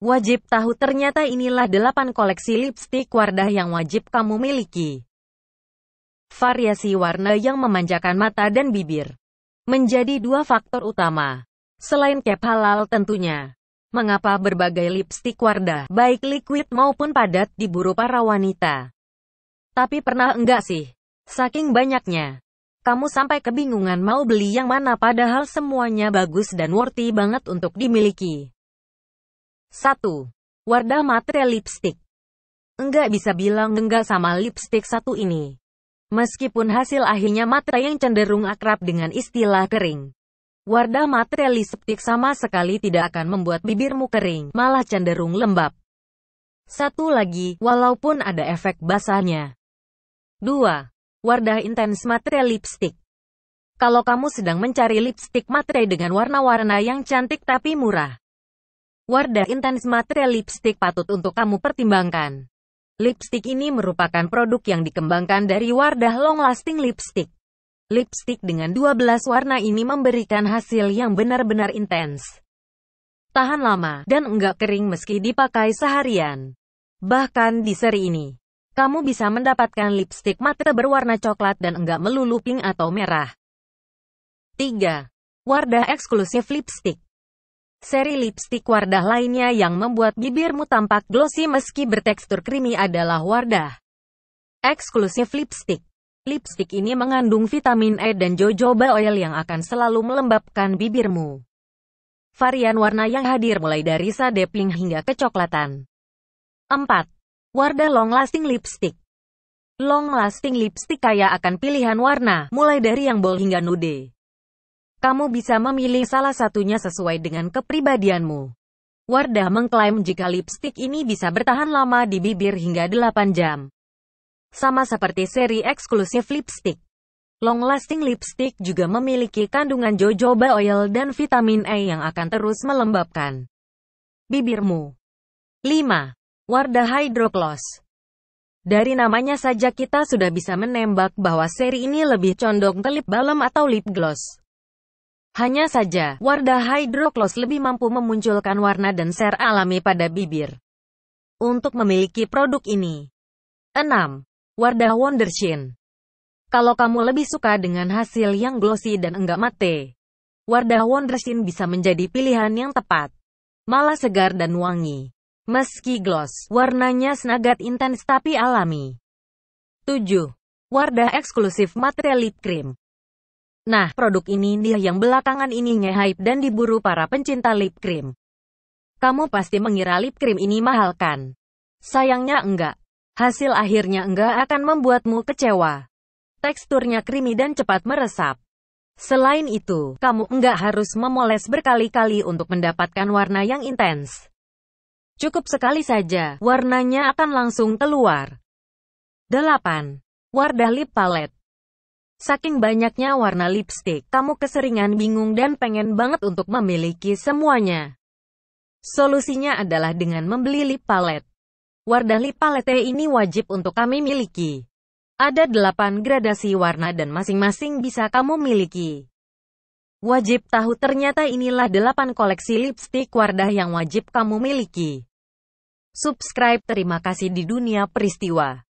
Wajib tahu ternyata inilah 8 koleksi lipstik Wardah yang wajib kamu miliki. Variasi warna yang memanjakan mata dan bibir menjadi dua faktor utama. Selain cap halal tentunya. Mengapa berbagai lipstik Wardah, baik liquid maupun padat, diburu para wanita? Tapi pernah enggak sih? Saking banyaknya. Kamu sampai kebingungan mau beli yang mana padahal semuanya bagus dan worthy banget untuk dimiliki. 1. Wardah matre lipstick. Enggak bisa bilang enggak sama lipstick satu ini. Meskipun hasil akhirnya matre yang cenderung akrab dengan istilah kering. Wardah matre lipstick sama sekali tidak akan membuat bibirmu kering, malah cenderung lembab. Satu lagi, walaupun ada efek basahnya. 2. Wardah intense matre lipstick. Kalau kamu sedang mencari lipstick matre dengan warna-warna yang cantik tapi murah, Wardah Intense Matte Lipstick patut untuk kamu pertimbangkan. Lipstick ini merupakan produk yang dikembangkan dari Wardah Long Lasting Lipstick. Lipstick dengan 12 warna ini memberikan hasil yang benar-benar intens. Tahan lama, dan enggak kering meski dipakai seharian. Bahkan di seri ini, kamu bisa mendapatkan lipstick matte berwarna coklat dan enggak melulu pink atau merah. 3. Wardah Exclusive Lipstick Seri lipstik Wardah lainnya yang membuat bibirmu tampak glossy meski bertekstur creamy adalah Wardah. Eksklusif lipstik. Lipstik ini mengandung vitamin E dan jojoba oil yang akan selalu melembabkan bibirmu. Varian warna yang hadir mulai dari sade pink hingga kecoklatan. 4. Wardah Long Lasting Lipstick Long Lasting Lipstick kaya akan pilihan warna, mulai dari yang bold hingga nude. Kamu bisa memilih salah satunya sesuai dengan kepribadianmu. Wardah mengklaim jika lipstik ini bisa bertahan lama di bibir hingga 8 jam. Sama seperti seri eksklusif lipstik, Long-lasting lipstick juga memiliki kandungan jojoba oil dan vitamin E yang akan terus melembabkan bibirmu. 5. Wardah Hydro Dari namanya saja kita sudah bisa menembak bahwa seri ini lebih condong ke lip balm atau lip gloss. Hanya saja, Wardah Hydroclose lebih mampu memunculkan warna dan ser alami pada bibir. Untuk memiliki produk ini. 6. Wardah Wondershin Kalau kamu lebih suka dengan hasil yang glossy dan enggak matte, Wardah Wondershin bisa menjadi pilihan yang tepat. Malah segar dan wangi. Meski gloss, warnanya senagat intens tapi alami. 7. Wardah eksklusif Matte Lip Cream Nah, produk ini dia yang belakangan ini nge-hype dan diburu para pencinta lip cream. Kamu pasti mengira lip cream ini mahal kan? Sayangnya enggak. Hasil akhirnya enggak akan membuatmu kecewa. Teksturnya creamy dan cepat meresap. Selain itu, kamu enggak harus memoles berkali-kali untuk mendapatkan warna yang intens. Cukup sekali saja, warnanya akan langsung keluar. 8. Wardah Lip Palette Saking banyaknya warna lipstick, kamu keseringan bingung dan pengen banget untuk memiliki semuanya. Solusinya adalah dengan membeli lip palette. Wardah lip palette ini wajib untuk kami miliki. Ada 8 gradasi warna dan masing-masing bisa kamu miliki. Wajib tahu ternyata inilah 8 koleksi lipstick Wardah yang wajib kamu miliki. Subscribe terima kasih di dunia peristiwa.